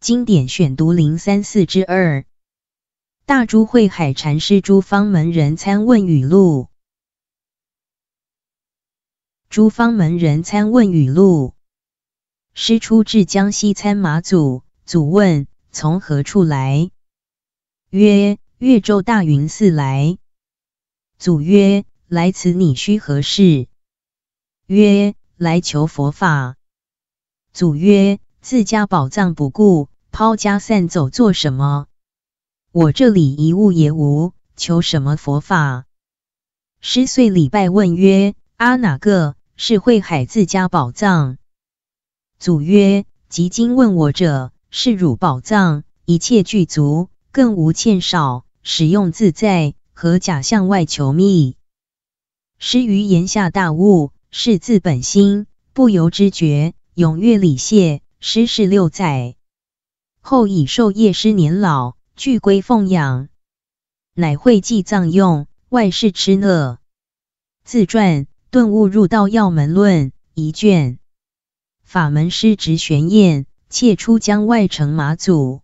经典选读零三四之二：大珠慧海禅师《诸方门人参问语录》。诸方门人参问语录。师出至江西参马祖，祖问：“从何处来？”曰：“岳州大云寺来。”祖曰：“来此你须何事？”曰：“来求佛法。”祖曰：自家宝藏不顾，抛家散走做什么？我这里一物也无，求什么佛法？师遂礼拜问曰：“阿哪个是慧海自家宝藏？”祖曰：“即今问我者，是汝宝藏，一切具足，更无欠少，使用自在，何假向外求觅？”师于言下大悟，是自本心，不由知觉，踊跃礼谢。师事六载，后以授业师年老，具归奉养，乃会祭葬用。外事吃恶，自传顿悟入道要门论一卷。法门师执玄晏，切出江外，城马祖。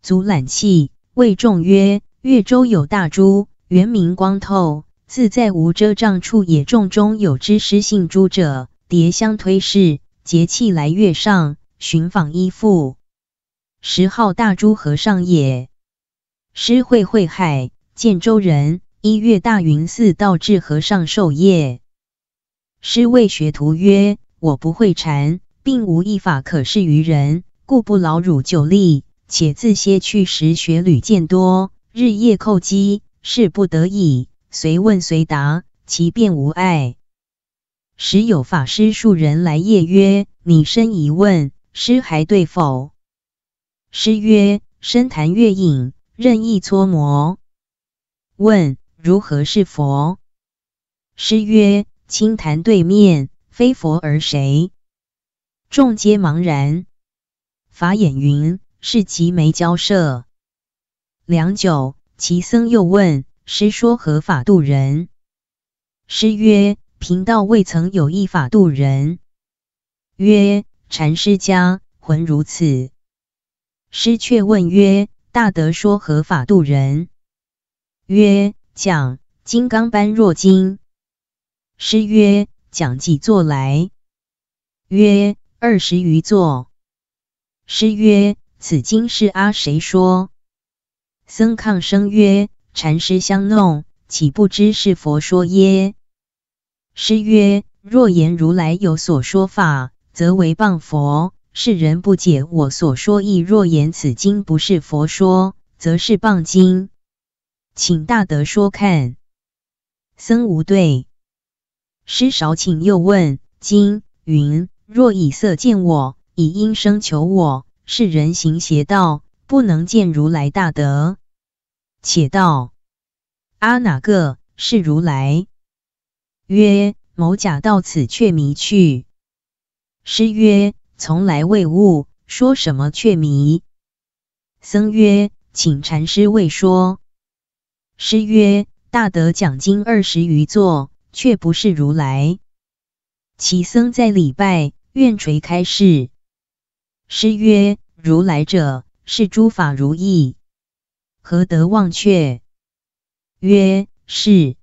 祖览气谓众曰：越州有大珠，原名光透，自在无遮障处也。众中有知师姓朱者，迭相推事，节气来月上。寻访依附，十号大珠和尚也。师会会海建州人，一月大云寺道智和尚授业。师谓学徒曰：“我不会禅，并无一法可示于人，故不劳汝久力。且自些去时，学屡见多，日夜叩击，是不得已，随问随答，其便无碍。时有法师数人来谒曰：‘你身一问。’师还对否？师曰：“深潭月影，任意搓磨。”问：“如何是佛？”师曰：“清潭对面，非佛而谁？”众皆茫然。法眼云：“是其眉交涉。”良久，其僧又问：“师说何法度人？”师曰：“贫道未曾有一法度人。”曰。禅师家魂如此，师却问曰：“大德说何法度人？”曰：“讲金刚般若经。”师曰：“讲几座来？”曰：“二十余座。”师曰：“此经是阿谁说？”僧抗生曰：“禅师相弄，岂不知是佛说耶？”师曰：“若言如来有所说法。”则为谤佛，世人不解我所说意，若言此经不是佛说，则是谤经。请大德说看。僧无对。师少请又问经云：若以色见我，以音声求我，是人行邪道，不能见如来大德。且道阿哪个是如来？曰：某甲到此却迷去。师曰：“从来未悟，说什么却迷？”僧曰：“请禅师未说。”师曰：“大德讲经二十余座，却不是如来。其僧在礼拜，愿垂开示。”师曰：“如来者，是诸法如意，何得忘却？”曰：“是，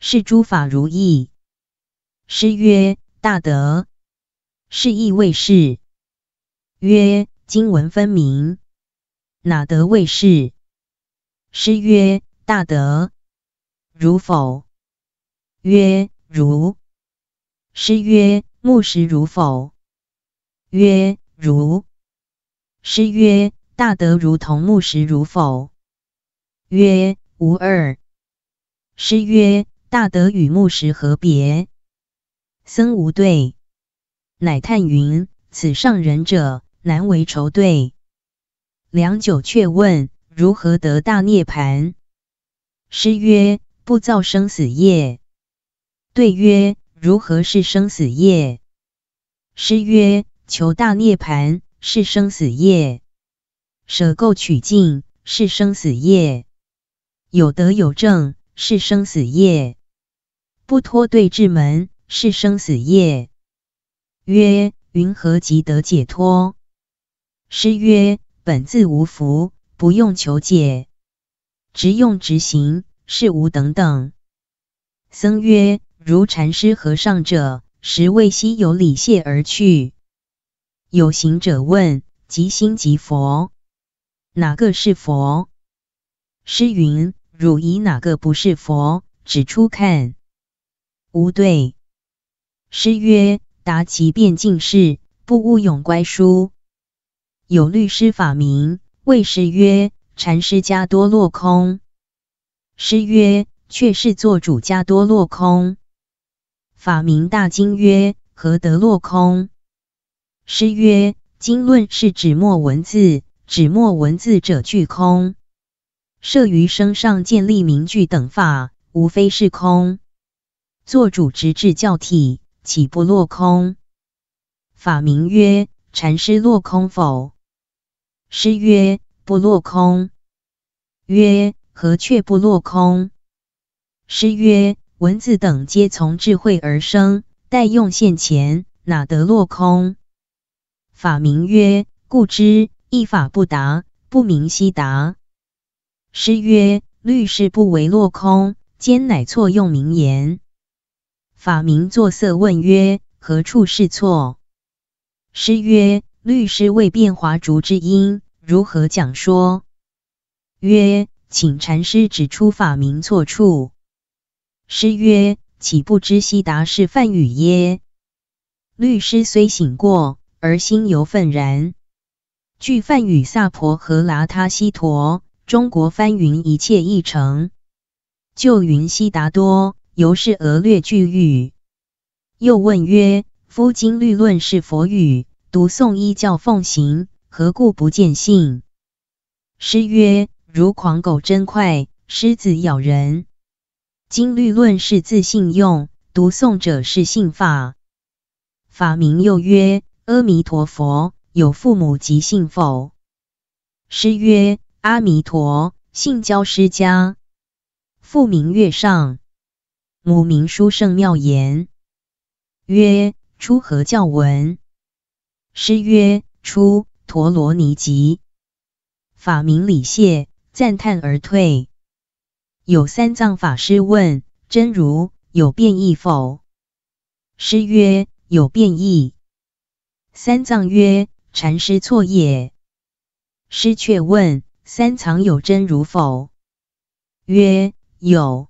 是诸法如意。”师曰：“大德。”是亦未是，曰经文分明，哪得未是？师曰大德，如否？曰如。师曰木石如否？曰如。师曰大德如同木石如否？曰无二。师曰大德与木石何别？僧无对。乃叹云：“此上人者，难为仇对。”良久，却问：“如何得大涅盘？”师曰：“不造生死业。”对曰：“如何是生死业？”师曰：“求大涅盘是生死业，舍垢取净是生死业，有德有正是生死业，不脱对治门是生死业。”曰云何即得解脱？师曰：本自无福，不用求解，直用直行，是无等等。僧曰：如禅师和尚者，实为稀有，礼谢而去。有行者问：即心即佛，哪个是佛？诗云：汝以哪个不是佛？指出看。无对。师曰。达其辩境事，不误咏乖书。有律师法名，谓师曰：“禅师家多落空。”师曰：“却是作主家多落空。”法名大惊曰：“何得落空？”师曰：“经论是指墨文字，指墨文字者俱空。设于身上建立名句等法，无非是空。作主直至教体。”岂不落空？法名曰禅师，落空否？师曰：不落空。曰：何却不落空？师曰：文字等皆从智慧而生，待用现前，哪得落空？法名曰：故知一法不达，不明悉达。师曰：律事不为落空，兼乃错用名言。法名作色问曰：“何处是错？”师曰：“律师未变华竹之音，如何讲说？”曰：“请禅师指出法名错处。”师曰：“岂不知悉达是梵语耶？”律师虽醒过，而心犹愤然。据梵语萨婆和拉他悉陀，中国翻云一切译成，就云悉达多。犹是俄略句语，又问曰：“夫经律论是佛语，读诵依教奉行，何故不见性？”师曰：“如狂狗真快，狮子咬人。经律论是自信用，读诵者是信法。法名又曰：‘阿弥陀佛’，有父母及信否？”师曰：“阿弥陀，信教师家，复名月上。”母名书圣妙言，曰出何教文？师曰出陀罗尼集。法名礼谢，赞叹而退。有三藏法师问真如有变异否？师曰有变异。三藏曰禅师错也。师却问三藏有真如否？曰有。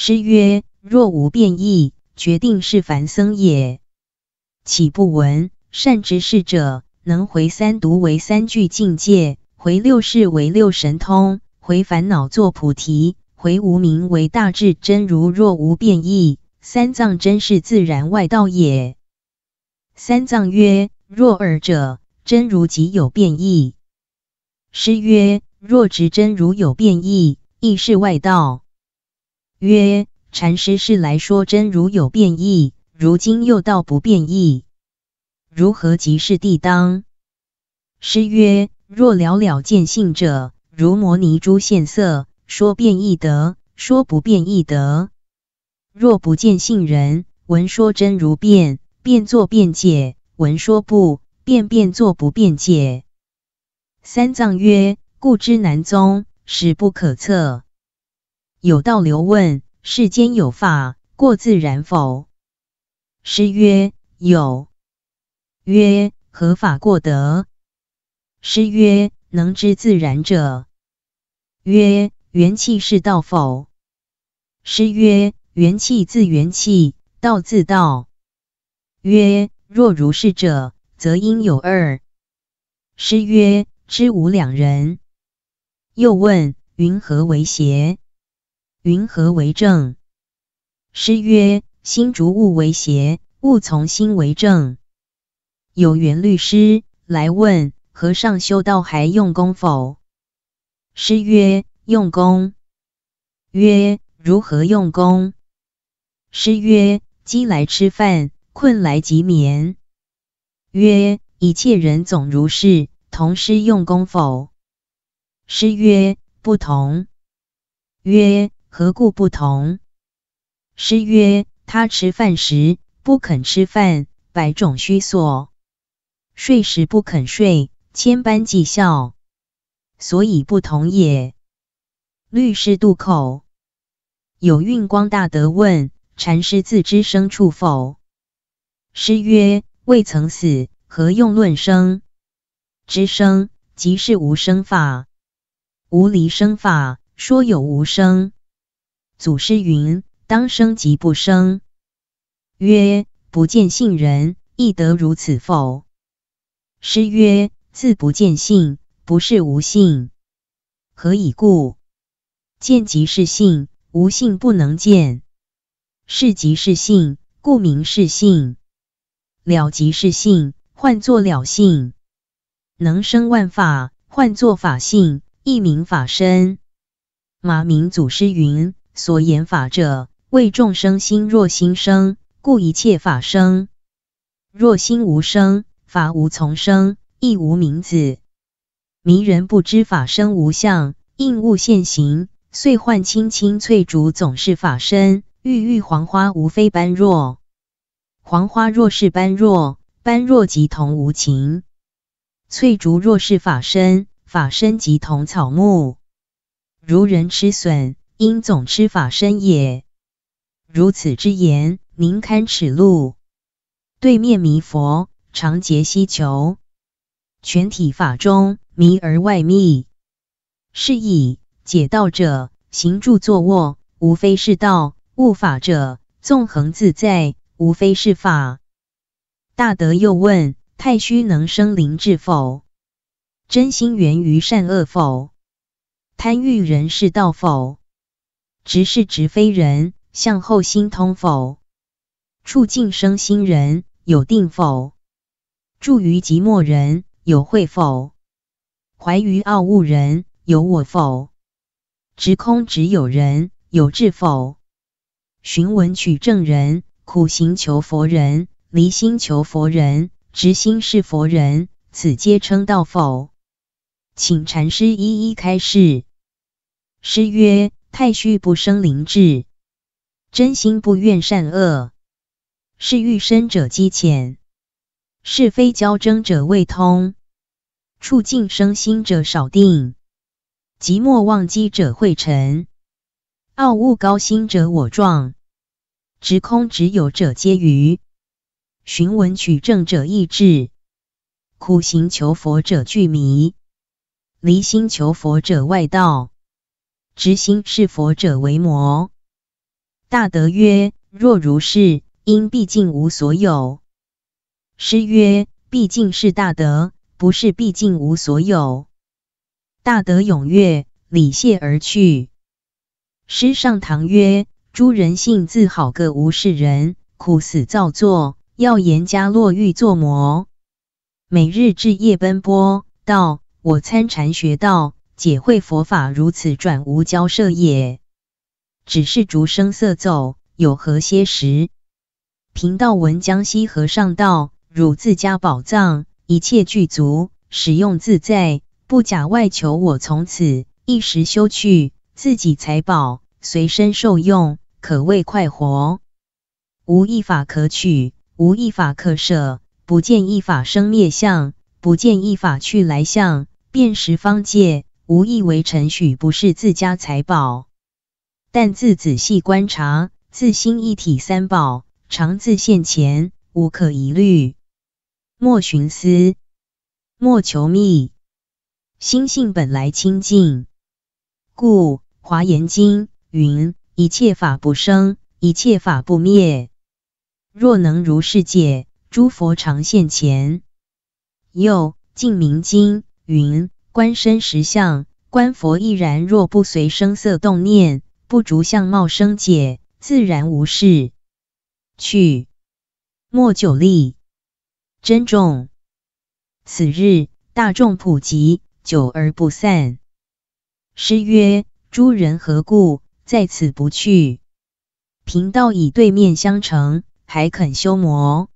师曰：若无变异，决定是凡僧也。岂不闻善知识者，能回三毒为三句境界，回六世为六神通，回烦恼作菩提，回无名为大智真如。若无变异，三藏真是自然外道也。三藏曰：若尔者，真如即有变异。师曰：若执真如有变异，亦是外道。曰：禅师是来说真如有变异，如今又道不变异，如何即是地当？师曰：若了了见性者，如摩尼珠现色，说变异得，说不变易得；若不见性人，闻说真如变，变作变解；闻说不，变变作不变解。”三藏曰：故知难宗，实不可测。有道流问：世间有法过自然否？师曰：有。曰：何法过得？师曰：能知自然者。曰：元气是道否？师曰：元气自元气，道自道。曰：若如是者，则因有二。师曰：知无两人。又问：云何为邪？云何为正？师曰：心逐物为邪，物从心为正。有缘律师来问：和尚修道还用功否？师曰：用功。曰：如何用功？师曰：饥来吃饭，困来即眠。曰：一切人总如是，同师用功否？师曰：不同。曰何故不同？师曰：他吃饭时不肯吃饭，百种虚作；睡时不肯睡，千般讥笑。所以不同也。律师渡口，有运光大德问禅师：自知生处否？师曰：未曾死，何用论生？知生即是无生法，无离生法说有无生。祖师云：“当生即不生。”曰：“不见信人，亦得如此否？”师曰：“自不见信，不是无信。何以故？见即是信，无信不能见。是即是信，故名是信。了即是信，换作了性。能生万法，换作法性，一名法身。”马明祖师云。所言法者，为众生心若心生，故一切法生；若心无生，法无从生，亦无名字。迷人不知法生无相，应物现形，遂幻青青翠竹总是法身，郁郁黄花无非般若。黄花若是般若，般若即同无情；翠竹若是法身，法身即同草木。如人吃笋。因总之法身也，如此之言，您堪耻露。对面弥佛，常结西求，全体法中迷而外密，是以解道者行住坐卧无非是道，悟法者纵横自在无非是法。大德又问：太虚能生灵智否？真心源于善恶否？贪欲人是道否？直是直非人，向后心通否？处境生心人有定否？住于寂寞人有会否？怀于傲物人有我否？直空直有人有智否？寻文取证人，苦行求佛人，离心求佛人，直心是佛人，此皆称道否？请禅师一一开示。师曰。太虚不生灵智，真心不怨善恶。是欲深者积浅，是非交争者未通。处境生心者少定，即莫忘机者会沉。傲物高心者我壮，执空执有者皆愚。寻闻取证者意志，苦行求佛者具迷。离心求佛者外道。执心是佛者为魔。大德曰：若如是，因毕竟无所有。师曰：毕竟是大德，不是毕竟无所有。大德踊跃，礼谢而去。师上堂曰：诸人性自好，各无是人，苦死造作，要言家落欲作魔。每日至夜奔波，道我参禅学道。解会佛法如此转无交涉也，只是逐声色奏有何歇时？贫道闻江西和尚道：汝自家宝藏一切具足，使用自在，不假外求。我从此一时修去，自己财宝随身受用，可谓快活。无一法可取，无一法可舍，不见一法生灭相，不见一法去来相，便识方界。无意为程许不是自家财宝，但自仔细观察，自心一体三宝常自现前，无可疑虑。莫寻思，莫求觅，心性本来清净。故华严经云：一切法不生，一切法不灭。若能如世界诸佛常现前。又净明经云。观身实相，观佛亦然。若不随声色动念，不逐相貌生解，自然无事去，莫久立。珍重！此日大众普及，久而不散。师曰：诸人何故在此不去？贫道以对面相成，还肯修魔？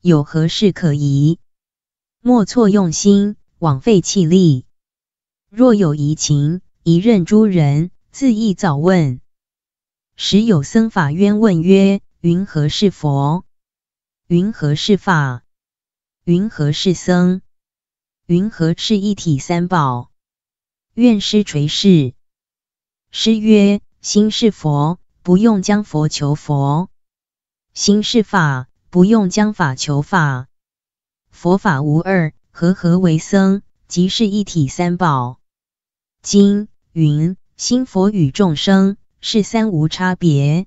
有何事可疑？莫错用心。枉费气力。若有疑情，一任诸人自意早问。时有僧法冤问曰：“云何是佛？云何是法？云何是僧？云何是一体三宝？”愿师垂示。师曰：“心是佛，不用将佛求佛；心是法，不用将法求法。佛法无二。”和合为僧，即是一体三宝。今云心佛与众生是三无差别。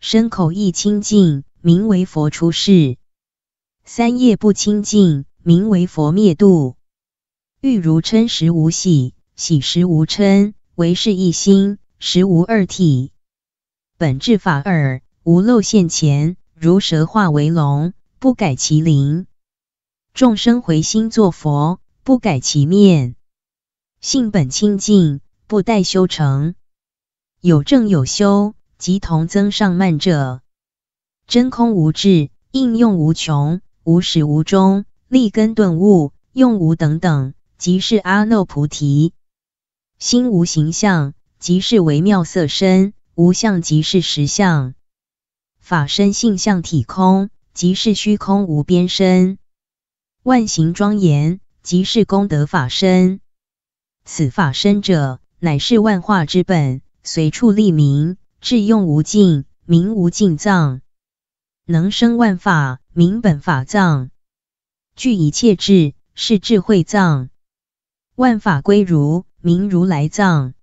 身口意清净，名为佛出世；三业不清净，名为佛灭度。欲如嗔时无喜，喜时无嗔，唯是一心，实无二体。本质法二，无漏现前，如蛇化为龙，不改其灵。众生回心作佛，不改其面性本清净，不待修成。有正有修，即同增上慢者。真空无质，应用无穷，无始无终，立根顿悟，用无等等，即是阿耨菩提。心无形象，即是微妙色身；无相即是实相。法身性相体空，即是虚空无边身。万行庄严，即是功德法身。此法身者，乃是万化之本，随处利民，智用无尽，名无尽藏。能生万法，名本法藏。具一切智，是智慧藏。万法归如，名如来藏。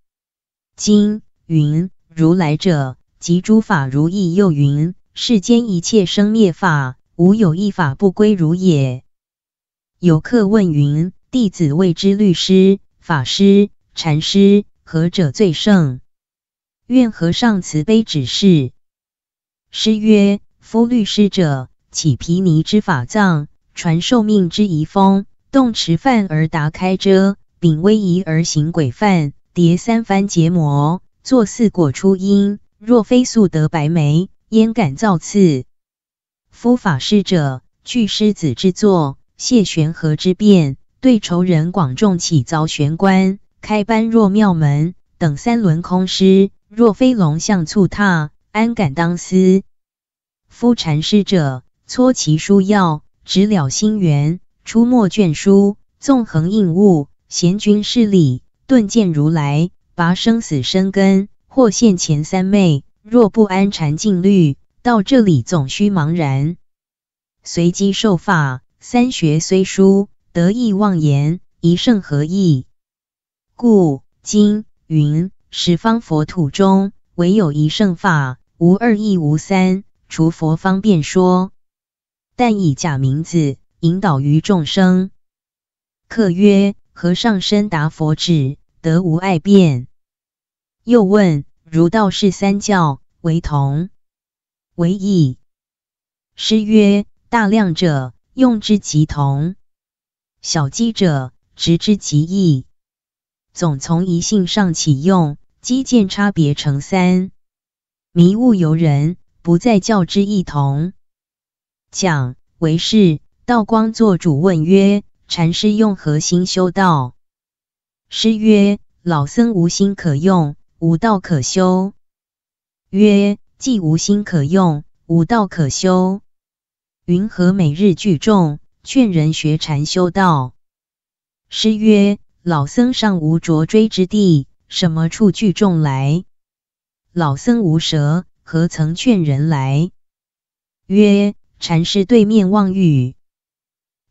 经云如来者，即诸法如意。又云，世间一切生灭法，无有一法不归如也。有客问云：“弟子未知律师、法师、禅师何者最胜？愿和尚慈悲指示。”师曰：“夫律师者，起毗尼之法藏，传受命之遗风，动持范而达开遮，秉威仪而行鬼范，迭三番结魔，作四果出因。若非素得白眉，焉敢造次？夫法师者，具狮子之作。”谢玄和之辩，对仇人广众起凿玄关开般若庙门等三轮空师，若非龙象促踏，安敢当思？夫禅师者，搓其书要，直了心源，出没卷书，纵横应物，贤君势力，顿见如来，拔生死生根，或现前三昧。若不安禅静律，到这里总须茫然，随机受法。三学虽殊，得意妄言，一圣何意？故今云：十方佛土中，唯有一圣法，无二亦无三，除佛方便说。但以假名字引导于众生。客曰：和尚身达佛智，得无碍变。又问：儒道是三教，为同为异？师曰：大量者。用之即同，小机者直知即异。总从一性上起用，机见差别成三。迷雾由人，不再教之异同。讲为是，道光作主问曰：禅师用何心修道？师曰：老僧无心可用，无道可修。曰：既无心可用，无道可修。云何每日聚众劝人学禅修道？师曰：老僧尚无着追之地，什么处聚众来？老僧无舌，何曾劝人来？曰：禅师对面望欲。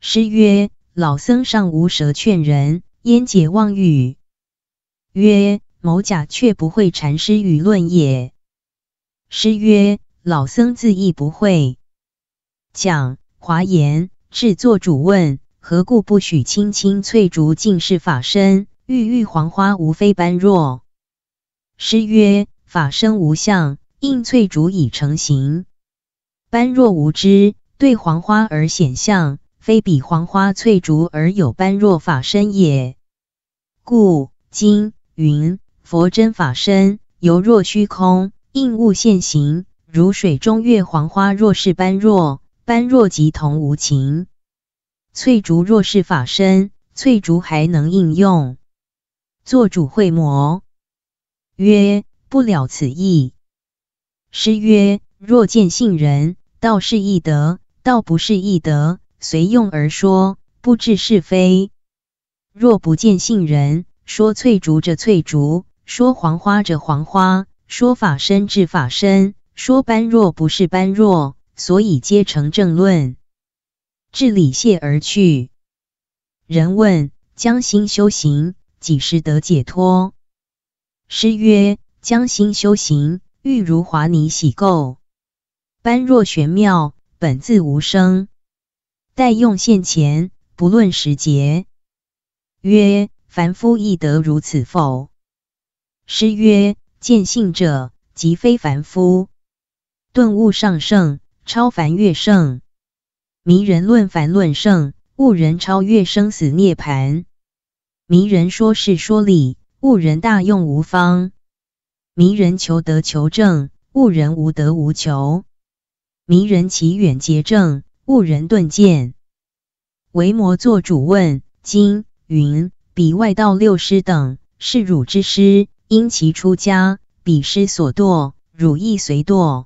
师曰：老僧尚无舌劝人，焉解妄欲？曰：某甲却不会禅师语论也。师曰：老僧自亦不会。讲华严制作主问：何故不许青青翠竹尽是法身，郁郁黄花无非般若？诗曰：法身无相，应翠竹以成形；般若无知，对黄花而显相。非比黄花翠竹而有般若法身也。故今云：佛真法身犹若虚空，应物现形，如水中月；黄花若是般若。般若即同无情，翠竹若是法身，翠竹还能应用？作主会魔曰：不了此意。师曰：若见信人，道是易得；道不是易得，随用而说，不知是非。若不见信人，说翠竹者翠竹，说黄花者黄花，说法身至法身，说般若不是般若。所以皆成正论，至理谢而去。人问：将心修行，几时得解脱？师曰：将心修行，欲如华泥洗垢。般若玄妙，本自无声，待用现前，不论时节。曰：凡夫亦得如此否？师曰：见性者，即非凡夫，顿悟上圣。超凡越圣，迷人论凡论圣，悟人超越生死涅槃。迷人说事说理，悟人大用无方。迷人求得求正，悟人无得无求。迷人其远皆正，悟人顿见。维摩作主问经云：“彼外道六师等，是汝之师，因其出家，彼师所堕，汝亦随堕。”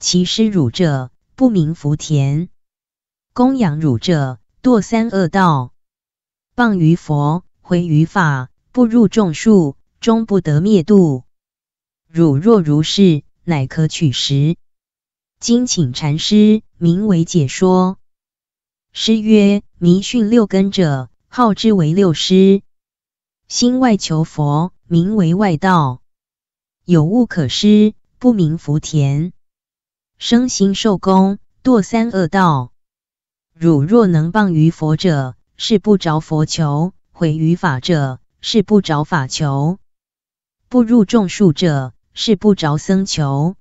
其师汝者不明福田，供养汝者堕三恶道，谤于佛，毁于法，不入众树，终不得灭度。汝若如是，乃可取食。今请禅师名为解说。师曰：迷训六根者，号之为六师；心外求佛，名为外道。有物可施，不明福田。生心受功堕三恶道。汝若能谤于佛者，是不着佛求；毁于法者，是不着法求；不入众数者，是不着僧求；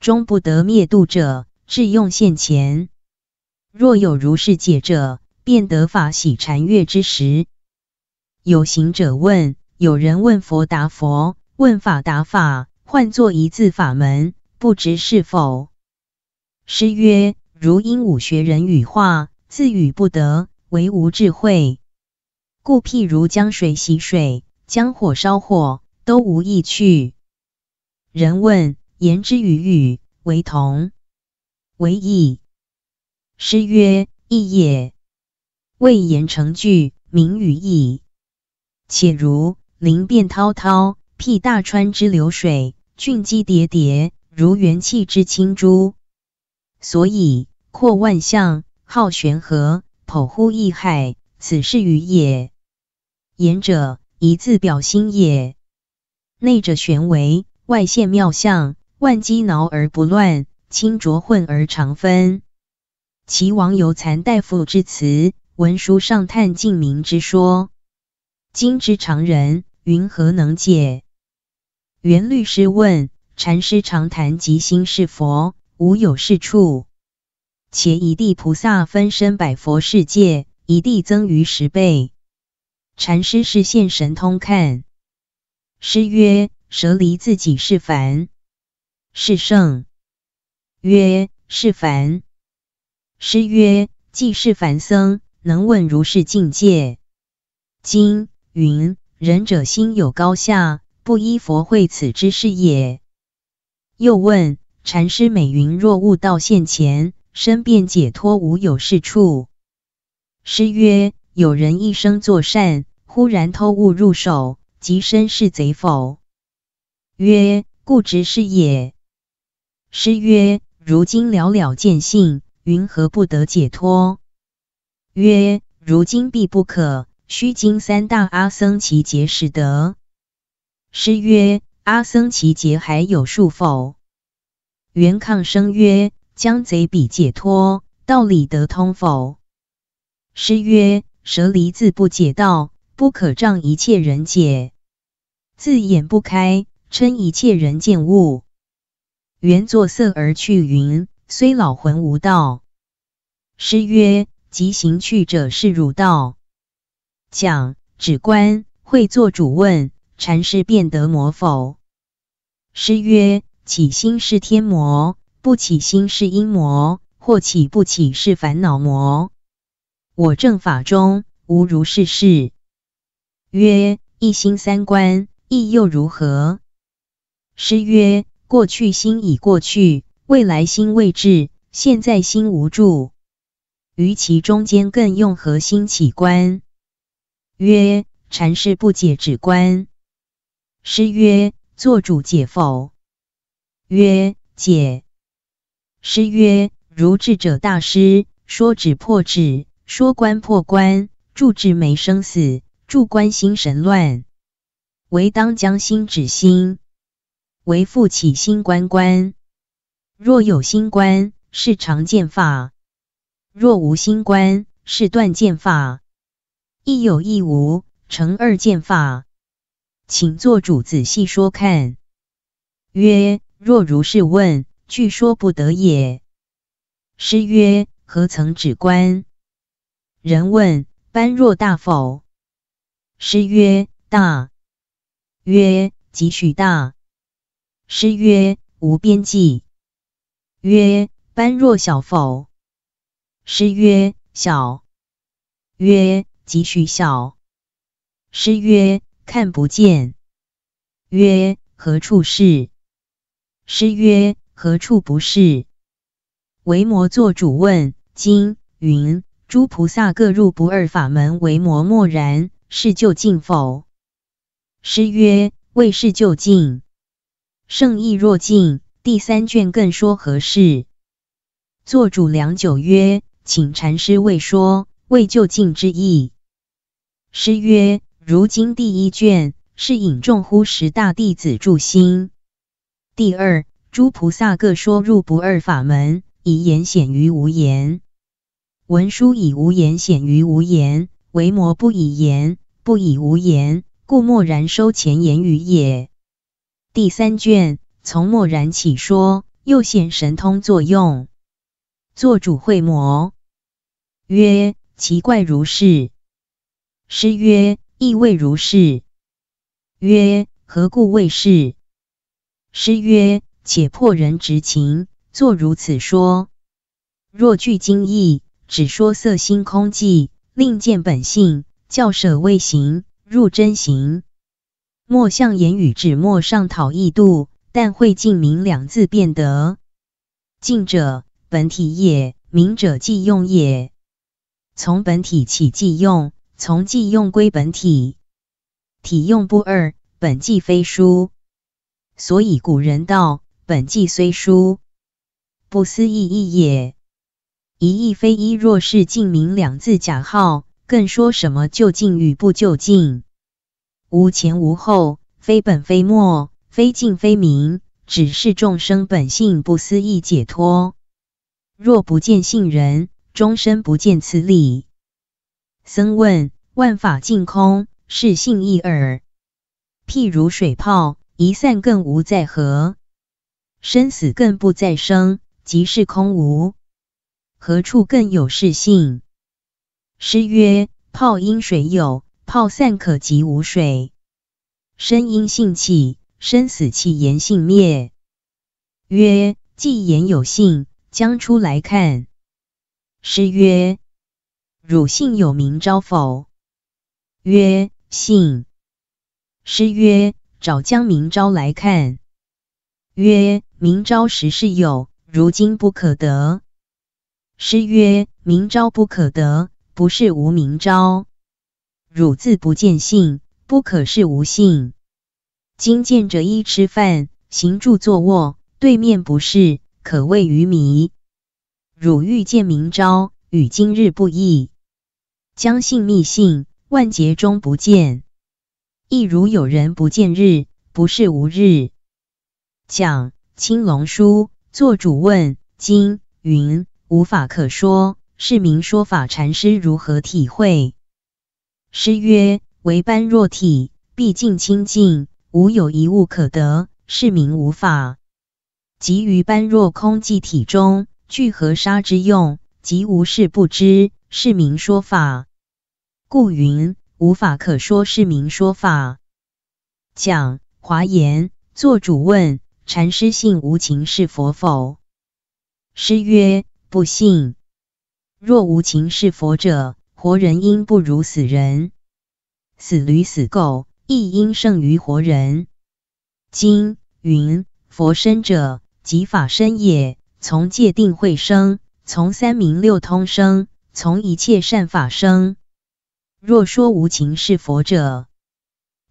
终不得灭度者，是用现前。若有如是解者，便得法喜禅悦之时。有行者问，有人问佛答佛，问法答法，唤作一字法门。不知是否？诗曰：“如鹦鹉学人语话，自语不得，唯无智慧。故譬如将水洗水，将火烧火，都无益去。”人问：“言之与语为同为异？”诗曰：“异也。未言成句，名与义。且如临变滔滔，譬大川之流水；峻积叠叠。”如元气之清珠，所以阔万象，号玄和，剖乎异海，此是语也。言者一字表心也，内者玄为，外现妙相，万机挠而不乱，清浊混而常分。其王尤惭大夫之辞，文殊上探净明之说，今之常人云何能解？袁律师问。禅师常谈即心是佛，无有是处。且一地菩萨分身百佛世界，一地增于十倍。禅师是现神通看。师曰：舍离自己是凡，是圣。曰：是凡。师曰：既是凡僧，能问如是境界？今云仁者心有高下，不依佛会此之事也。又问禅师：“美云若悟到现前，身便解脱，无有是处。”师曰：“有人一生作善，忽然偷物入手，即身是贼否？”曰：“固执是也。”师曰：“如今了了见性，云何不得解脱？”曰：“如今必不可，须经三大阿僧祇劫始得。”师曰。阿僧祇劫还有数否？原抗生曰：将贼比解脱，道理得通否？师曰：舍离字不解道，不可仗一切人解。字眼不开，称一切人见物。”原作色而去云，虽老魂无道。师曰：即行去者是汝道。讲指观会作主问。禅师便得魔否？师曰：起心是天魔，不起心是阴魔，或起不起是烦恼魔。我正法中无如是事。曰：一心三观，意又如何？师曰：过去心已过去，未来心未至，现在心无助，于其中间更用何心起观？曰：禅师不解止观。诗曰：“作主解否？”曰：“解。”诗曰：“如智者大师说止破止，说观破观，住智没生死，助观心神乱。唯当将心止心，唯复起心观观。若有心观，是常见法；若无心观，是断见法。亦有亦无，成二见法。”请做主，仔细说看。曰：若如是问，据说不得也。师曰：何曾止观？人问：般若大否？师曰：大。曰：即许大。师曰：无边际。曰：般若小否？师曰：小。曰：即许小。师曰。看不见，曰何处是？师曰何处不是？维摩作主问经云：诸菩萨各入不二法门，为摩默然是就近否？师曰未是就近。圣意若尽，第三卷更说何事？作主良久曰，请禅师为说未就近之意。师曰。如今第一卷是引众乎十大弟子助心，第二诸菩萨各说入不二法门，以言显于无言，文殊以无言显于无言，为魔不以言，不以无言，故默然收前言语也。第三卷从默然起说，又显神通作用，作主会魔，曰奇怪如是，师曰。亦未如是。曰：何故未是？师曰：且破人执情，作如此说。若具精意，只说色心空寂，令见本性，教舍未行，入真行。莫向言语指末上讨意度，但会尽明两字，便得。尽者，本体也；明者，即用也。从本体起，即用。从记用归本体，体用不二，本纪非书。所以古人道：本纪虽书，不思异义也。一意非一。若是净明两字假号，更说什么就近与不就近？无前无后，非本非末，非净非明，只是众生本性不思意解脱。若不见信人，终身不见此理。僧问：万法尽空，是性一耳。譬如水泡，一散更无在何？生死更不再生，即是空无。何处更有是性？师曰：泡因水有，泡散可即无水。生因性起，生死气言性灭。曰：既言有性，将出来看。师曰。汝信有明朝否？曰信。师曰：找将明朝来看。曰：明朝时是有，如今不可得。师曰：明朝不可得，不是无明朝。汝自不见性，不可是无性。今见者一吃饭、行、住、坐、卧，对面不是，可谓愚迷。汝欲见明朝，与今日不易。将信密信，万劫终不见。亦如有人不见日，不是无日。讲青龙书，作主问经云：无法可说，是名说法禅师如何体会？师曰：唯般若体，毕竟清净，无有一物可得，是名无法。即于般若空寂体中，具何沙之用？即无事不知。是名说法，故云无法可说。是名说法。讲华严，作主问禅师：信无情是佛否？师曰：不信。若无情是佛者，活人应不如死人，死驴死狗亦应胜于活人。今云佛身者，即法身也。从界定会生，从三明六通生。从一切善法生。若说无情是佛者，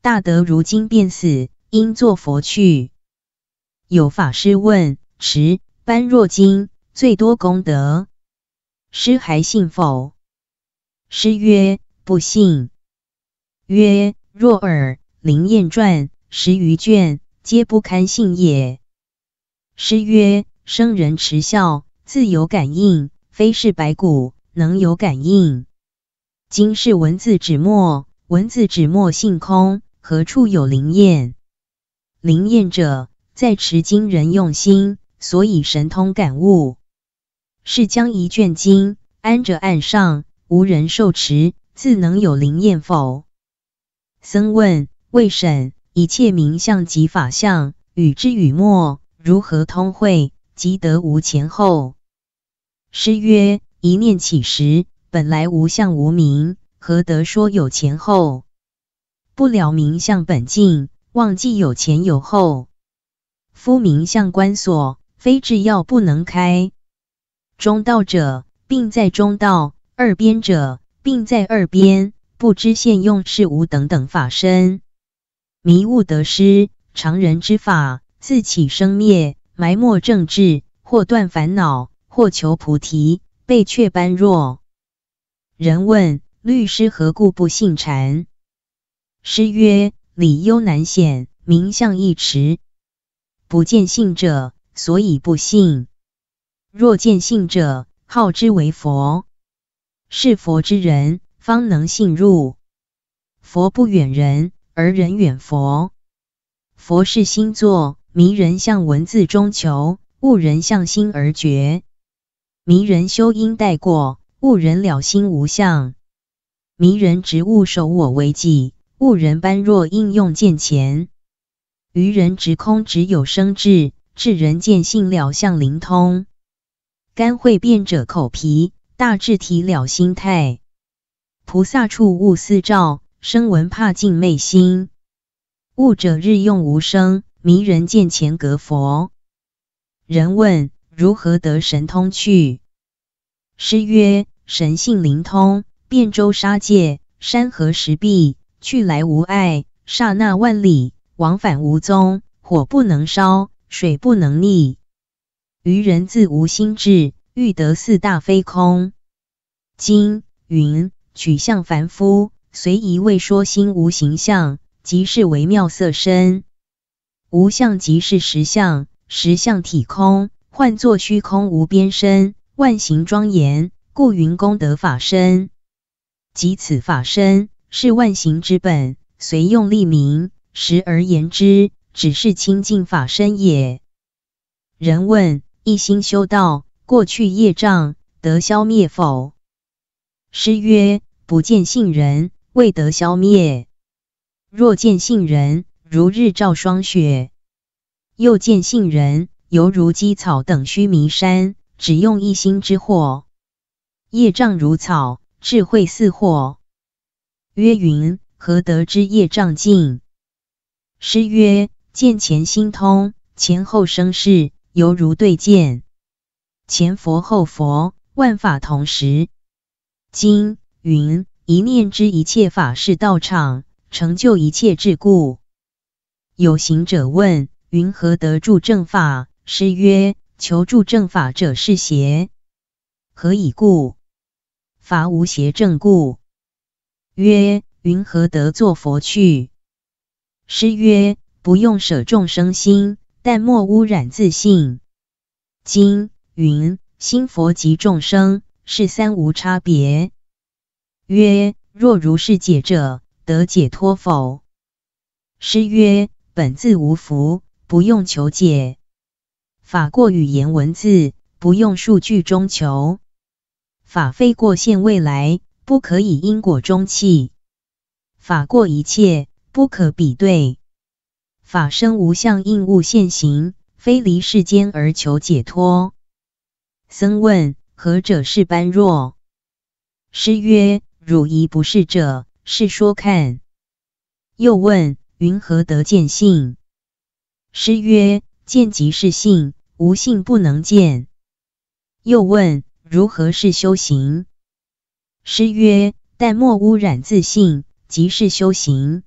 大德如今便死，应作佛去。有法师问持般若经最多功德，师还信否？师曰：不信。曰：若尔灵验传十余卷，皆不堪信也。师曰：生人持笑，自有感应，非是白骨。能有感应？经是文字纸墨，文字纸墨性空，何处有灵验？灵验者，在持经人用心，所以神通感悟。是将一卷经安着岸上，无人受持，自能有灵验否？僧问：未审一切名相及法相，与之与墨如何通会？即得无前后。师曰。一念起时，本来无相无名，何得说有前后？不了名相本净，忘记有前有后。夫名相关锁，非制药不能开。中道者，病在中道；二边者，病在二边。不知现用是无等等法身，迷悟得失，常人之法，自起生灭，埋没正智，或断烦恼，或求菩提。被阙般若。人问律师何故不信禅？师曰：理幽难显，名相易驰。不见性者，所以不信；若见性者，号之为佛。是佛之人，方能信入。佛不远人，而人远佛。佛是心作，迷人向文字中求；悟人向心而觉。迷人修因待过，悟人了心无相；迷人执物守我为己，悟人般若应用见前。愚人执空只有生智，智人见性了相灵通。肝会变者口皮，大智体了心态。菩萨处物四照，生闻怕境昧心。悟者日用无生，迷人见前隔佛。人问。如何得神通去？诗曰：神性灵通，遍周沙界，山河石壁，去来无碍，刹那万里，往返无踪，火不能烧，水不能溺。愚人自无心志，欲得四大非空。经云取向凡夫，随一味说：心无形象，即是微妙色身；无相即是实相，实相体空。换作虚空无边身，万形庄严，故云功德法身。即此法身是万行之本，随用利名。实而言之，只是清净法身也。人问：一心修道，过去业障得消灭否？师曰：不见信人，未得消灭。若见信人，如日照霜雪。又见信人。犹如积草等须弥山，只用一心之惑；业障如草，智慧似火。曰云何得之？业障尽。诗曰：见前心通，前后生事犹如对见。前佛后佛，万法同时。今云一念之一切法事道场，成就一切智故。有行者问：云何得住正法？师曰：求助正法者是邪，何以故？法无邪正故。曰：云何得作佛去？师曰：不用舍众生心，但莫污染自信。今云心佛及众生是三无差别。曰：若如是解者，得解脱否？师曰：本自无福，不用求解。法过语言文字，不用数据中求；法非过现未来，不可以因果中弃。法过一切，不可比对。法生无相，应物现形，非离世间而求解脱。僧问：何者是般若？师曰：汝疑不是者，是说看。又问：云何得见性？师曰。见即是性，无性不能见。又问：如何是修行？师曰：但莫污染自信，即是修行；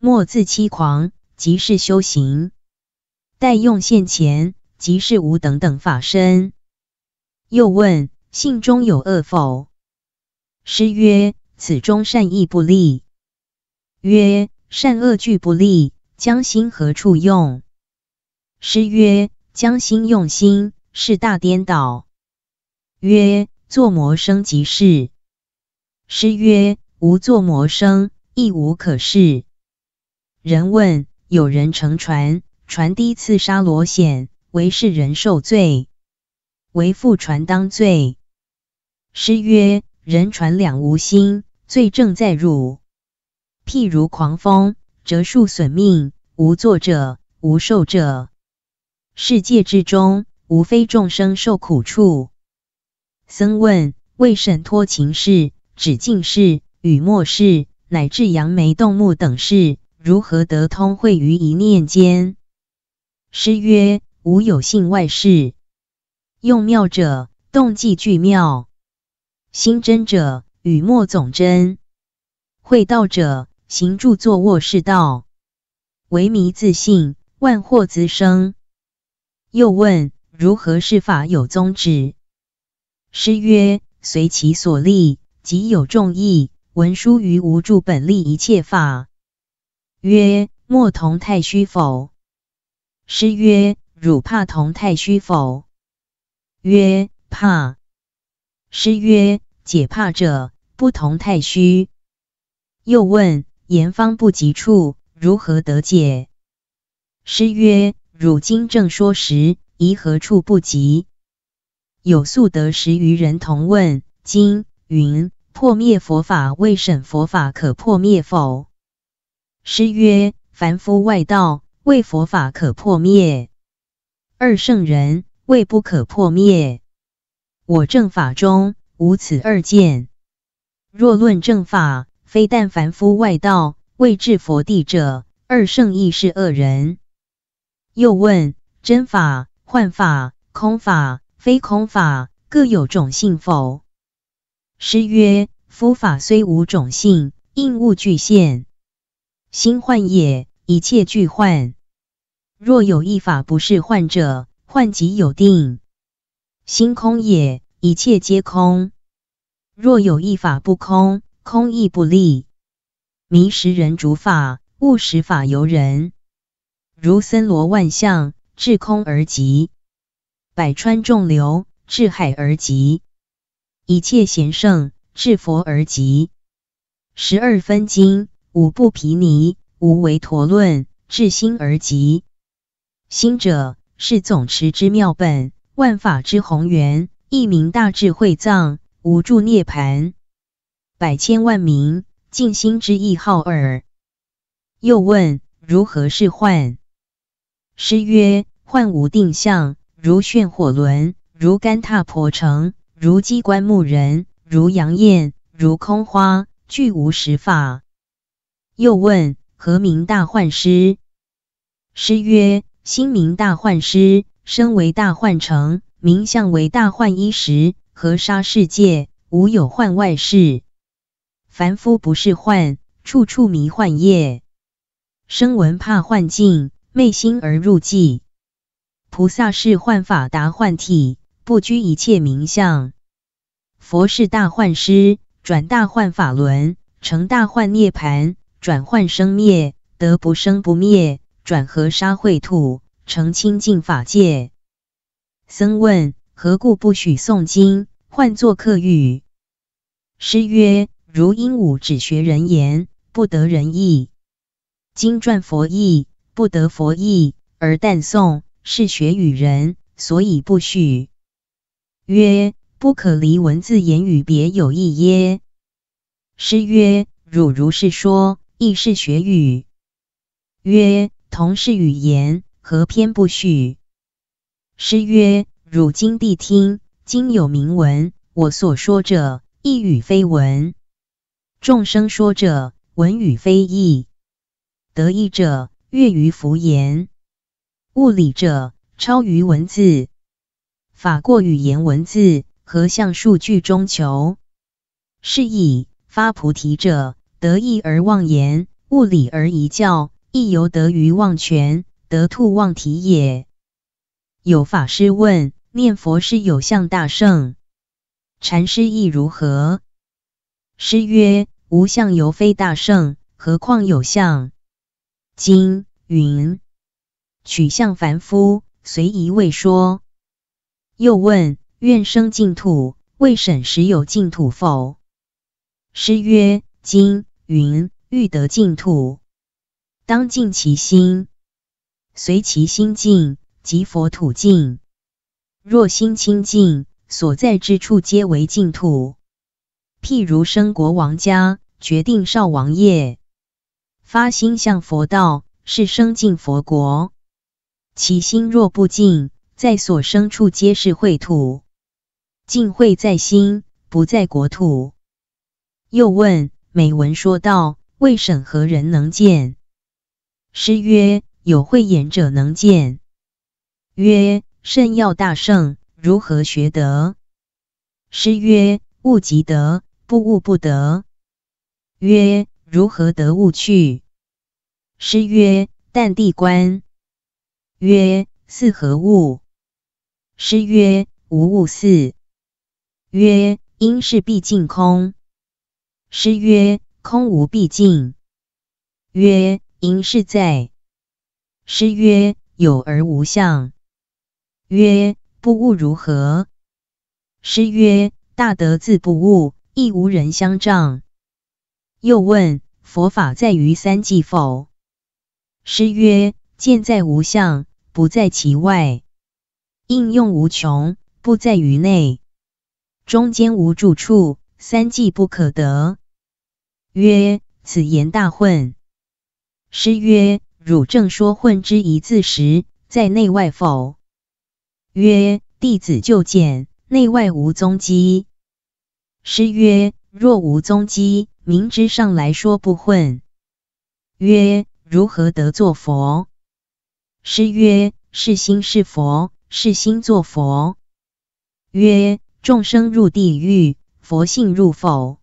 莫自欺狂，即是修行；待用现前，即是无等等法身。又问：信中有恶否？师曰：此中善意不立。曰：善恶俱不立，将心何处用？诗曰：将心用心，是大颠倒。曰：作魔生即是。”诗曰：无作魔生，亦无可是。”人问：有人乘船，船低刺杀螺险，为是人受罪，为父船当罪？诗曰：人船两无心，罪正在汝。譬如狂风，折树损命，无作者，无受者。世界之中，无非众生受苦处。僧问：为甚脱情事、止净事、与末事，乃至杨梅动木等事，如何得通会于一念间？师曰：无有性外事。用妙者，动即具妙；心真者，与末总真；会道者，行住坐卧是道。唯迷自信，万惑滋生。又问：如何是法有宗旨？师曰：随其所立，即有众议。文殊于无著本立一切法。曰：莫同太虚否？师曰：汝怕同太虚否？曰：怕。师曰：解怕者，不同太虚。又问：言方不及处，如何得解？师曰：汝今正说时，宜何处不及？有素得十余人同问，今云破灭佛法，未审佛法可破灭否？师曰：凡夫外道，未佛法可破灭；二圣人，未不可破灭。我正法中无此二见。若论正法，非但凡夫外道未至佛地者，二圣亦是恶人。又问：真法、幻法、空法、非空法，各有种性否？师曰：夫法虽无种性，应勿具现。心幻也，一切俱幻；若有一法不是幻者，幻即有定。心空也，一切皆空；若有一法不空，空亦不立。迷时人主法，悟时法由人。如森罗万象至空而极，百川众流至海而极，一切贤圣至佛而极。十二分经，五部毗尼，无为陀论至心而极。心者是总持之妙本，万法之宏源，一名大智慧藏，无住涅盘。百千万名，净心之意号耳。又问：如何是幻？诗曰：“幻无定向，如旋火轮，如干踏婆城，如机关木人，如阳焰，如空花，俱无实法。”又问：“何名大幻师？”诗曰：“心名大幻师，身为大幻城，名相为大幻衣时，何杀世界？无有幻外事。凡夫不是幻，处处迷幻业，生闻怕幻境。”昧心而入寂。菩萨是幻法达幻体，不拘一切名相。佛是大幻师，转大幻法轮，成大幻涅盘，转幻生灭，得不生不灭，转合沙会土，成清净法界。僧问：何故不许诵经？唤作客语。师曰：如鹦鹉只学人言，不得人意。经传佛意。不得佛意而但诵是学与人，所以不许。曰：不可离文字言语别有意耶？师曰：汝如是说，亦是学语。曰：同是语言，何偏不许？师曰：汝今谛听，今有明文，我所说者，意语非文；众生说者，文语非意。得意者。越于浮言，物理者超于文字，法过语言文字，合向数据中求。是以发菩提者，得意而忘言，物理而遗教，亦犹得于忘筌，得兔忘蹄也。有法师问：念佛是有相大圣，禅师亦如何？师曰：无相犹非大圣，何况有相？今云取向凡夫，随一为说。又问：愿生净土，未审时有净土否？诗曰：今云欲得净土，当净其心，随其心净，即佛土净。若心清净，所在之处皆为净土。譬如生国王家，决定少王业。发心向佛道，是生进佛国。其心若不净，在所生处皆是秽土。净慧在心，不在国土。又问：美文说道，为审何人能见？师曰：有慧眼者能见。曰：甚要大圣如何学得？师曰：悟即得，不悟不得。曰如何得物去？诗曰：但地观。曰：似何物？诗曰：无物似。曰：因是必竟空。诗曰：空无必尽。”曰：因是在。诗曰：有而无相。曰：不物如何？诗曰：大德自不物，亦无人相仗。又问佛法在于三际否？师曰：见在无相，不在其外；应用无穷，不在于内；中间无住处，三际不可得。曰：此言大混。师曰：汝正说混之一字时，在内外否？曰：弟子就见，内外无踪迹。师曰。若无踪迹，明知上来说不混。曰：如何得作佛？师曰：是心是佛，是心作佛。曰：众生入地狱，佛性入否？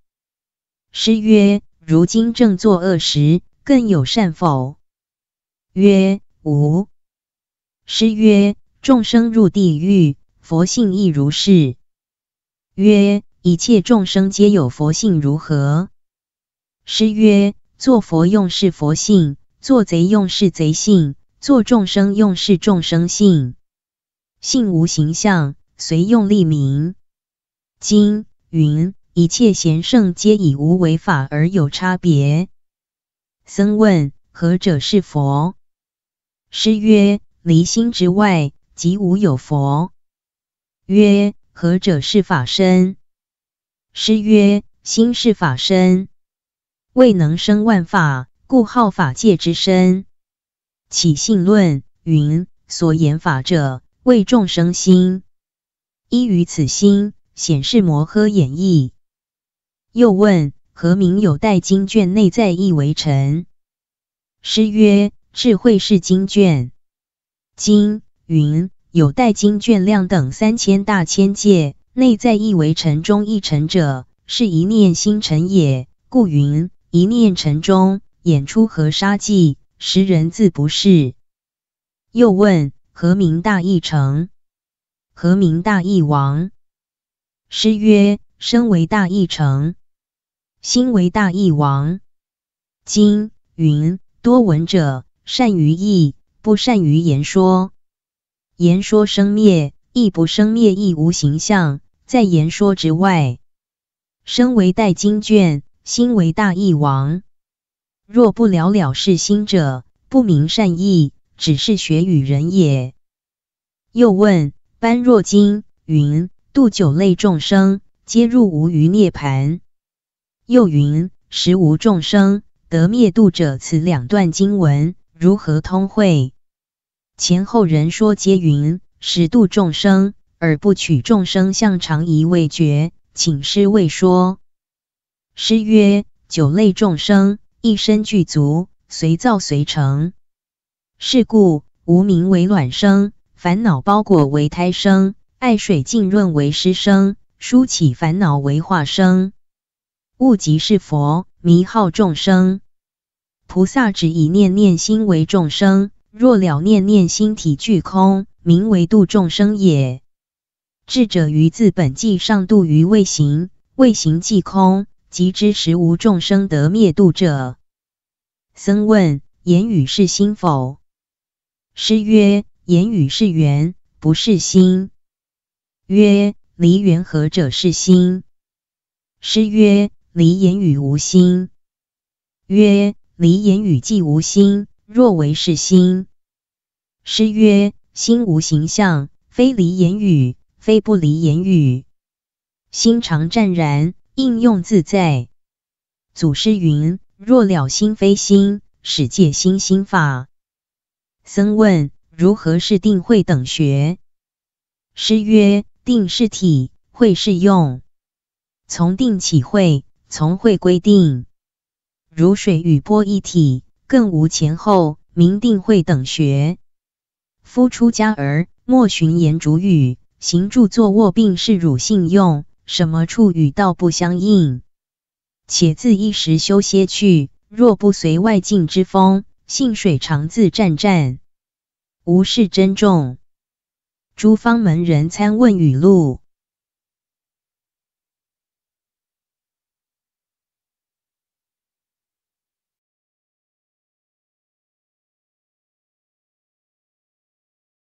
师曰：如今正作恶时，更有善否？曰：无。师曰：众生入地狱，佛性亦如是。曰。一切众生皆有佛性，如何？师曰：做佛用是佛性，做贼用是贼性，做众生用是众生性。性无形象，随用立名。经云一切贤圣皆以无为法而有差别。僧问：何者是佛？师曰：离心之外，即无有佛。曰：何者是法身？诗曰：心是法身，未能生万法，故号法界之身。起信论云：所言法者，谓众生心。依于此心，显示摩诃演义。又问：何名有待经卷内在意为尘？诗曰：智慧是经卷。经云：有待经卷量等三千大千界。内在意为尘中一尘者，是一念心尘也。故云一念尘中演出何杀计？时人自不是。又问何名大义成？何名大义亡？师曰：身为大义成，心为大义亡。今云多闻者善于意，不善于言说。言说生灭，意不生灭，亦无形象。在言说之外，身为代金卷，心为大义王。若不了了是心者，不明善意，只是学语人也。又问：般若经云，度九类众生，皆入无余涅盘。又云，实无众生得灭度者。此两段经文如何通会？前后人说皆云，实度众生。而不取众生相常疑未觉，请师未说。师曰：九类众生，一身具足，随造随成。是故无名为卵生，烦恼包裹为胎生，爱水浸润为湿生，疏起烦恼为化生。物即是佛，迷好众生。菩萨只以念念心为众生，若了念念心体具空，名为度众生也。智者于自本际上度于未行，未行即空，即知实无众生得灭度者。僧问：言语是心否？师曰：言语是缘，不是心。曰：离缘何者是心？师曰：离言语无心。曰：离言语既无心，若为是心？师曰：心无形象，非离言语。非不离言语，心常湛然，应用自在。祖师云：“若了心非心，始界心心法。”僧问：“如何是定慧等学？”师曰：“定是体，慧是用。从定起慧，从慧归定。如水与波一体，更无前后。明定慧等学。”夫出家儿，莫寻言逐语。行住坐卧，病是汝信用。什么处与道不相应？且自一时修些去。若不随外境之风，性水常自湛湛，无事珍重。诸方门人参问语录。